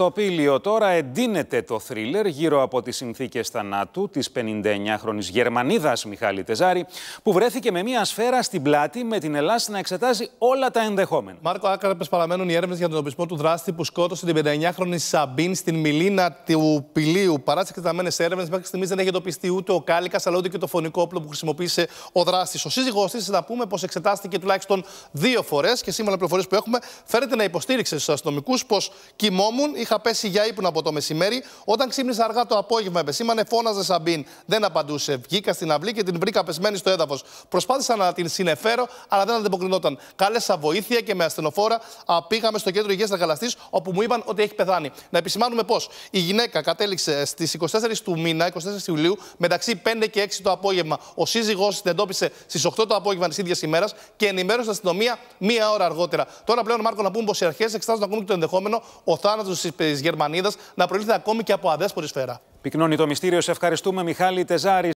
Το πήλιο τώρα εντείνεται το θρίλερ γύρω από τις συνθήκες θανάτου της 59χρονης Γερμανίδας Μιχάλη Τεζάρη που βρέθηκε με μια σφαίρα στην πλάτη με την Ελλάδα να εξετάζει όλα τα ενδεχόμενα. Μάρκο Άκραπες παραμένουν οι έρευνες για τον εντοπισμό του δράστη που σκότωσε την 59χρονη Σαμπίν στην Μιλίνα του Πηλίου. Παρά τις εκτεταμένες έρευνες μέχρι στιγμής δεν έχει εντοπιστεί ούτε ο Κάλικας αλλά ούτε και το φωνικό όπλο που χρησιμοποίησε ο δράστης. Ο σύζυγός της, να πούμε πως εξετάστηκε τουλάχιστον δύο φορές και σήμερα πληροφορίες που έχουμε φέρεται να υποστήριξε στους αστυνομικούς πως κοιμόμουν, είχα πέσει για ύπνο από το μεσημέρι. Όταν ξύπνησα αργά το απόγευμα, επεσήμανε, φώναζε Σαμπίν. Δεν απαντούσε. Βγήκα στην αυλή και την βρήκα πεσμένη στο έδαφος. Προσπάθησα να την συνεφέρω, αλλά δεν ανταποκρινόταν. Κάλεσα βοήθεια και με ασθενοφόρα πήγαμε στο κέντρο υγείας Δαγαλαστή, όπου μου είπαν ότι έχει πεθάνει. Να επισημάνουμε πώς η γυναίκα κατέληξε στις 24 του μήνα, 24 Ιουλίου, μεταξύ 5 και 6 το απόγευμα. Ο σύζυγός την εντόπισε στις 8 το απόγευμα της ίδιας ημέρας και ενημέρωσε την αστυνομία μία ώρα αργότερα. Τώρα πλέον, Μάρκο, να πούμε πως οι αρχές εξετάζουν ακόμη το ενδεχόμενο ο θάνατος της ε, Γερμανίδας να προήλθε ακόμη και από αδέσπορη σφαίρα. Πυκνώνει το μυστήριο. Σε ευχαριστούμε, Μιχάλη Τεζάρη.